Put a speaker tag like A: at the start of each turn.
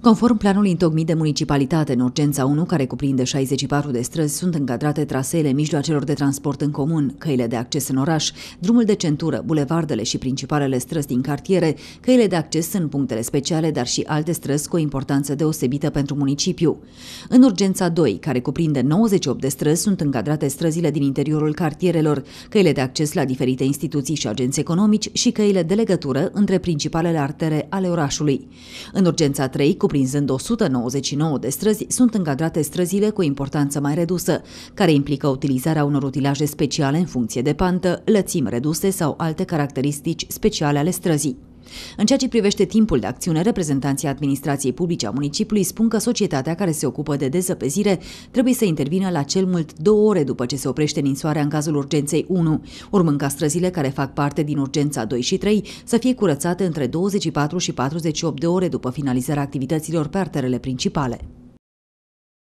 A: Conform planului întocmit de municipalitate în urgența 1, care cuprinde 64 de străzi, sunt încadrate traseele mijloacelor de transport în comun, căile de acces în oraș, drumul de centură, bulevardele și principalele străzi din cartiere, căile de acces în punctele speciale, dar și alte străzi cu o importanță deosebită pentru municipiu. În urgența 2, care cuprinde 98 de străzi, sunt încadrate străzile din interiorul cartierelor, căile de acces la diferite instituții și agenți economici și căile de legătură între principalele artere ale orașului. În urgența 3, cuprinzând 199 de străzi, sunt încadrate străzile cu importanță mai redusă, care implică utilizarea unor utilaje speciale în funcție de pantă, lățimi reduse sau alte caracteristici speciale ale străzii. În ceea ce privește timpul de acțiune, reprezentanții administrației publice a municipiului spun că societatea care se ocupă de dezăpezire trebuie să intervină la cel mult două ore după ce se oprește ninsoarea în cazul urgenței 1, urmând ca străzile care fac parte din urgența 2 și 3 să fie curățate între 24 și 48 de ore după finalizarea activităților pe arterele principale.